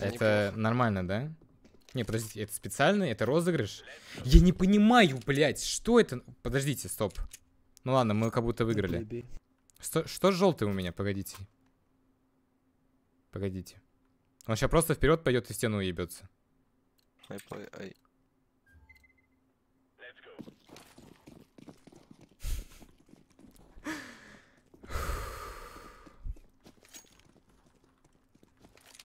Это нормально, да? Не, подождите, это специально? Это розыгрыш? Я не понимаю, блядь, что это? Подождите, стоп. Ну ладно, мы как будто выиграли. Что, что желтый у меня? Погодите. Погодите. Он сейчас просто вперед пойдет и стену ебется.